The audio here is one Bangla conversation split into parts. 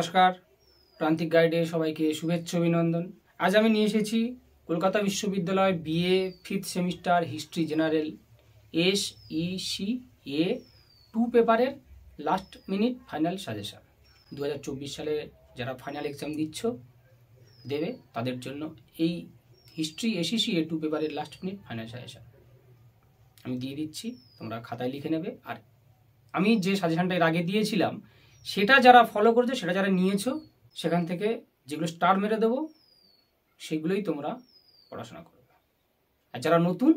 নমস্কার প্রান্তিক গাইডে সবাইকে শুভেচ্ছা অভিনন্দন আজ আমি নিয়ে এসেছি কলকাতা বিশ্ববিদ্যালয় BA fifth semester history general S E C A two পেপারের লাস্ট মিনিট ফাইনাল সাজেশান দু সালে যারা ফাইনাল এক্সাম দিচ্ছ দেবে তাদের জন্য এই হিস্ট্রি এসিসি এ টু পেপারের লাস্ট মিনিট ফাইনাল সাজেশান আমি দিয়ে দিচ্ছি তোমরা খাতায় লিখে নেবে আর আমি যে সাজেশানটা এর আগে দিয়েছিলাম সেটা যারা ফলো করছো সেটা যারা নিয়েছো সেখান থেকে যেগুলো স্টার মেরে দেবো সেগুলোই তোমরা পড়াশোনা করবে আর যারা নতুন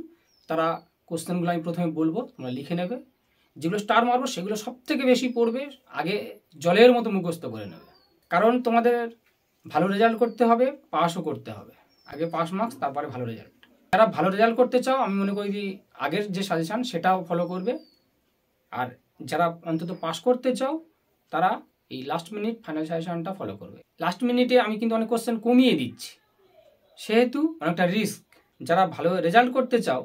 তারা কোশ্চেনগুলো আমি প্রথমে বলবো তোমরা লিখে নেবে যেগুলো স্টার মারবো সেগুলো সব থেকে বেশি পড়বে আগে জলের মতো মুখস্থ করে নেবে কারণ তোমাদের ভালো রেজাল্ট করতে হবে পাসও করতে হবে আগে পাস মার্কস তারপরে ভালো রেজাল্ট যারা ভালো রেজাল্ট করতে চাও আমি মনে করি আগের যে সাজেশান সেটাও ফলো করবে আর যারা অন্তত পাস করতে চাও তারা এই লাস্ট মিনিট ফাইনাল সাজেশনটা ফলো করবে লাস্ট মিনিটে আমি কিন্তু অনেক কোশ্চেন কমিয়ে দিচ্ছি সেহেতু অনেকটা রিস্ক যারা ভালো রেজাল্ট করতে চাও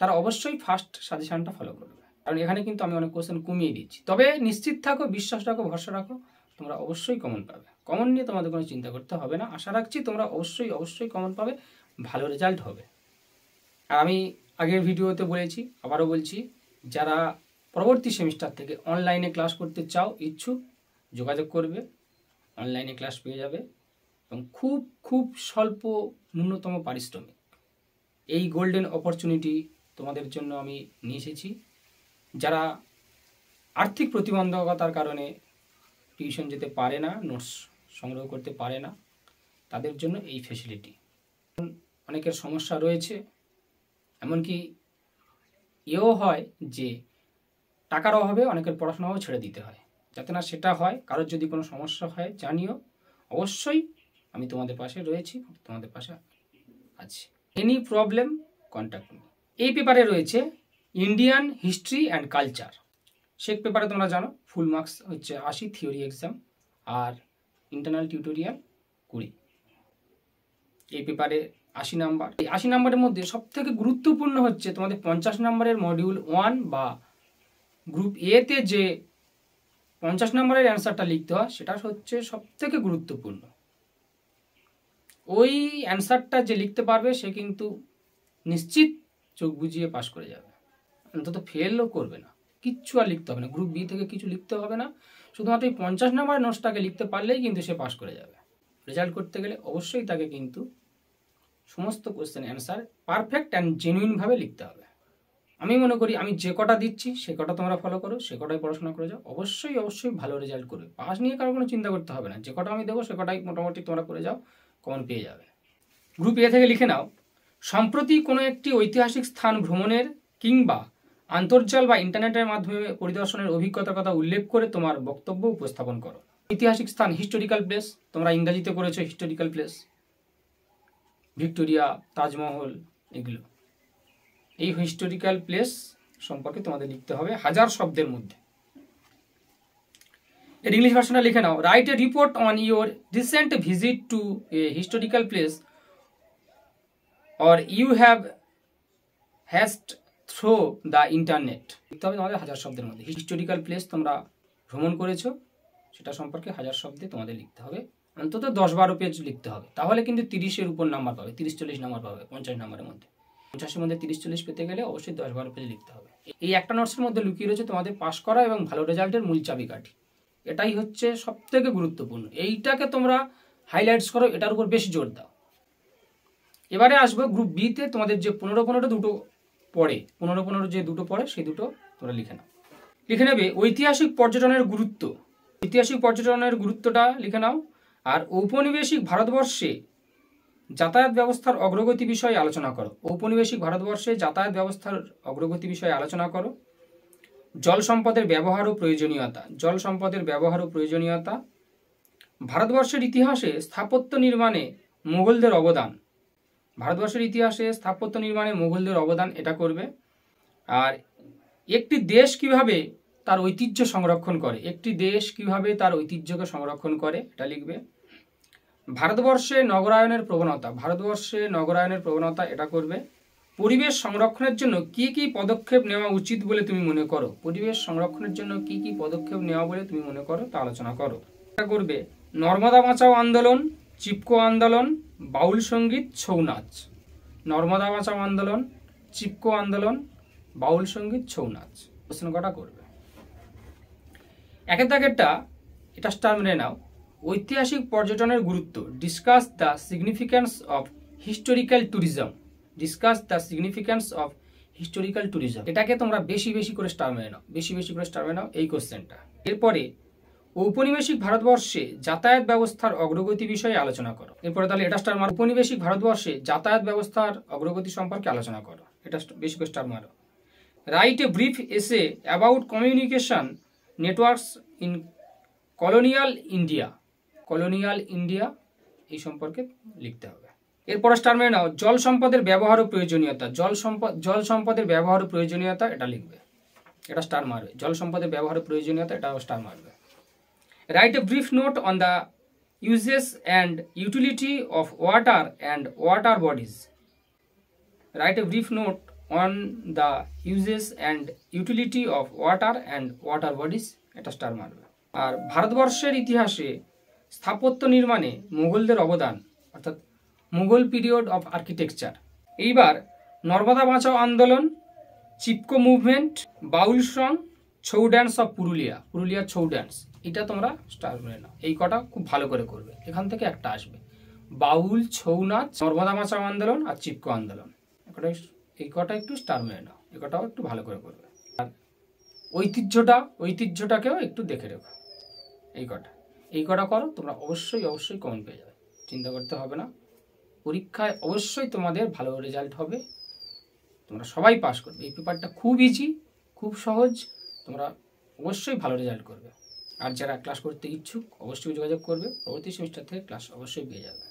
তারা অবশ্যই ফার্স্ট সাজেশনটা ফলো করবে কারণ এখানে কিন্তু আমি অনেক কোশ্চেন কমিয়ে দিচ্ছি তবে নিশ্চিত থাকো বিশ্বাস রাখো ভরসা রাখো তোমরা অবশ্যই কমন পাবে কমন নিয়ে তোমাদের কোনো চিন্তা করতে হবে না আশা রাখছি তোমরা অবশ্যই অবশ্যই কমন পাবে ভালো রেজাল্ট হবে আর আমি আগের ভিডিওতে বলেছি আবারও বলছি যারা পরবর্তী সেমিস্টার থেকে অনলাইনে ক্লাস করতে চাও ইচ্ছুক যোগাযোগ করবে অনলাইনে ক্লাস পেয়ে যাবে এবং খুব খুব স্বল্প ন্যূনতম পারিশ্রমিক এই গোল্ডেন অপরচুনিটি তোমাদের জন্য আমি নিয়ে এসেছি যারা আর্থিক প্রতিবন্ধকতার কারণে টিউশন যেতে পারে না নোটস সংগ্রহ করতে পারে না তাদের জন্য এই ফেসিলিটি অনেকের সমস্যা রয়েছে এমনকি এও হয় যে টাকার অভাবে অনেকের পড়াশোনাও ছেড়ে দিতে হয় যাতে না সেটা হয় কারোর যদি কোনো সমস্যা হয় জানিও অবশ্যই আমি তোমাদের পাশে রয়েছি তোমাদের পাশে আছি এনি প্রবলেম কন্ট্যাক্ট মি এই পেপারে রয়েছে ইন্ডিয়ান হিস্ট্রি অ্যান্ড কালচার শেখ পেপারে তোমরা জানো ফুল মার্কস হচ্ছে আশি থিওরি এক্সাম আর ইন্টারনাল টিউটোরিয়াল কুড়ি এই পেপারে আশি নাম্বার এই আশি নাম্বারের মধ্যে সবথেকে গুরুত্বপূর্ণ হচ্ছে তোমাদের পঞ্চাশ নাম্বারের মডিউল ওয়ান বা গ্রুপ এতে যে পঞ্চাশ নম্বরের অ্যান্সারটা লিখতে হয় সেটা হচ্ছে সবথেকে গুরুত্বপূর্ণ ওই অ্যান্সারটা যে লিখতে পারবে সে কিন্তু নিশ্চিত চোখ বুঝিয়ে পাশ করে যাবে অন্তত ফেলও করবে না কিচ্ছু আর লিখতে হবে না গ্রুপ বি থেকে কিছু লিখতে হবে না শুধুমাত্র এই পঞ্চাশ নম্বরের নোটসটাকে লিখতে পারলেই কিন্তু সে পাশ করে যাবে রেজাল্ট করতে গেলে অবশ্যই তাকে কিন্তু সমস্ত কোয়েশ্চেন অ্যান্সার পারফেক্ট অ্যান্ড জেনুইনভাবে লিখতে হবে আমি মনে করি আমি যে কটা দিচ্ছি সে কটা তোমরা ফলো করো সে কটাই পড়াশোনা করে যাও অবশ্যই অবশ্যই ভালো রেজাল্ট করবে পাস নিয়ে কারো কোনো চিন্তা করতে হবে না যে কটা আমি দেবো সে কটাই মোটামুটি তোমরা করে যাও কমন পেয়ে যাবে গ্রুপ এ থেকে লিখে নাও সম্প্রতি কোনো একটি ঐতিহাসিক স্থান ভ্রমণের কিংবা আন্তর্জাল বা ইন্টারনেটের মাধ্যমে পরিদর্শনের অভিজ্ঞতার কথা উল্লেখ করে তোমার বক্তব্য উপস্থাপন করো ঐতিহাসিক স্থান হিস্টোরিক্যাল প্লেস তোমরা ইংরাজিতে করেছো হিস্টোরিক্যাল প্লেস ভিক্টোরিয়া তাজমহল এগুলো এই হিস্টোরিক্যাল প্লেস সম্পর্কে তোমাদের লিখতে হবে হাজার শব্দের মধ্যে এর ইংলিশ ভাষাটা লিখে নাও write a report on your recent visit to a historical place or you have hast through the internet লিখতে হবে তোমাদের হাজার শব্দের মধ্যে হিস্টোরিক্যাল প্লেস তোমরা ভ্রমণ করেছো সেটা সম্পর্কে হাজার শব্দে তোমাদের লিখতে হবে অন্তত দশ বারো পেজ লিখতে হবে তাহলে কিন্তু তিরিশের উপর নাম্বার পাবে তিরিশ চল্লিশ নাম্বার পাবে পঞ্চাশ নাম্বারের মধ্যে পঞ্চাশের মধ্যে তিরিশ চল্লিশ পেতে গেলে অবশ্যই দশ বারো পেজে লিখতে হবে এই একটা নোটসের মধ্যে লুকিয়ে রয়েছে তোমাদের পাশ করা এবং ভালো রেজাল্টের মূল চাবিকাঠি এটাই হচ্ছে সব থেকে গুরুত্বপূর্ণ এইটাকে তোমরা হাইলাইটস করো এটার উপর বেশি জোর দাও এবারে আসবো গ্রুপ বিতে তোমাদের যে পনেরো পনেরো দুটো পড়ে পনেরো পনেরো যে দুটো পড়ে সেই দুটো তোমরা লিখে নাও লিখে নেবে ঐতিহাসিক পর্যটনের গুরুত্ব ঐতিহাসিক পর্যটনের গুরুত্বটা লিখে নাও আর ঔপনিবেশিক ভারতবর্ষে যাতায়াত ব্যবস্থার অগ্রগতি বিষয়ে আলোচনা করো ঔপনিবেশিক ভারতবর্ষে যাতায়াত ব্যবস্থার অগ্রগতি বিষয়ে আলোচনা করো জল সম্পদের ব্যবহার ও প্রয়োজনীয়তা জল সম্পদের ব্যবহার ও প্রয়োজনীয়তা ভারতবর্ষের ইতিহাসে স্থাপত্য নির্মাণে মুঘলদের অবদান ভারতবর্ষের ইতিহাসে স্থাপত্য নির্মাণে মুঘলদের অবদান এটা করবে আর একটি দেশ কিভাবে তার ঐতিহ্য সংরক্ষণ করে একটি দেশ কিভাবে তার ঐতিহ্যকে সংরক্ষণ করে এটা লিখবে ভারতবর্ষে নগরায়নের প্রবণতা ভারতবর্ষে নগরায়নের প্রবণতা এটা করবে পরিবেশ সংরক্ষণের জন্য কি কি পদক্ষেপ নেওয়া উচিত বলে তুমি মনে করো পরিবেশ সংরক্ষণের জন্য কি কি পদক্ষেপ নেওয়া বলে তুমি মনে করো তা আলোচনা করো এটা করবে নর্মদা বাঁচাও আন্দোলন চিপকো আন্দোলন বাউল সঙ্গীত ছৌ নাচ নর্মদা বাঁচাও আন্দোলন চিপকো আন্দোলন বাউল সঙ্গীত ছৌ নাচ প্রশ্ন কটা করবে একের দাগেরটা এটা স্টার মেনে নাও ঐতিহাসিক পর্যটনের গুরুত্ব discuss the significance of historical tourism discuss the significance of historical tourism এটাকে তোমরা বেশি বেশি করে স্টার মেনে নাও বেশি বেশি করে স্টার মেনে নাও এই কোশ্চেনটা এরপরে ঔপনিবেশিক ভারতবর্ষে যাতায়াত ব্যবস্থার অগ্রগতি বিষয়ে আলোচনা করো এরপরে তাহলে এটা স্টার মারো ঔপনিবেশিক ভারতবর্ষে যাতায়াত ব্যবস্থার অগ্রগতি সম্পর্কে আলোচনা করো এটা বেশি করে স্টার মারো write a brief essay about communication networks in colonial India colonial India এই সম্পর্কে লিখতে হবে এরপর স্টার মেনে নাও জল সম্পদের ব্যবহার ও প্রয়োজনীয়তা জল সম্পদ জল সম্পদের ব্যবহার ও প্রয়োজনীয়তা এটা লিখবে এটা স্টার মারবে জল সম্পদের ব্যবহার ও প্রয়োজনীয়তা এটাও স্টার মারবে write a brief note on the uses and utility of water and water bodies write a brief note on the uses and utility of water and water bodies এটা স্টার মারবে আর ভারতবর্ষের ইতিহাসে স্থাপত্য নির্মাণে মুঘলদের অবদান অর্থাৎ মুঘল পিরিয়ড অফ আর্কিটেকচার এইবার Narmada Bachao Andolan Chipko movement Baul song Chhau dance of Purulia Purulia Chhau dance এটা তোমরা স্টার্ট করে নাও এই কটা খুব ভালো করে করবে এখান থেকে একটা আসবে বাউল ছৌ নাচ নর্মদা বাঁচাও আন্দোলন আর চিপকো আন্দোলন একটা এই কটা একটু স্টার মেরে নাও এই কটাও একটু ভালো করে করবে আর ঐতিহ্যটা ঐতিহ্যটাকেও একটু দেখে রেখো এই কটা এই কটা করো তোমরা অবশ্যই অবশ্যই কমন পেয়ে যাবে চিন্তা করতে হবে না পরীক্ষায় অবশ্যই তোমাদের ভালো রেজাল্ট হবে তোমরা সবাই পাস করবে এই পেপারটা খুব ইজি খুব সহজ তোমরা অবশ্যই ভালো রেজাল্ট করবে আর যারা ক্লাস করতে ইচ্ছুক অবশ্যই যোগাযোগ করবে পরবর্তী সেমিস্টার থেকে ক্লাস অবশ্যই পেয়ে যাবে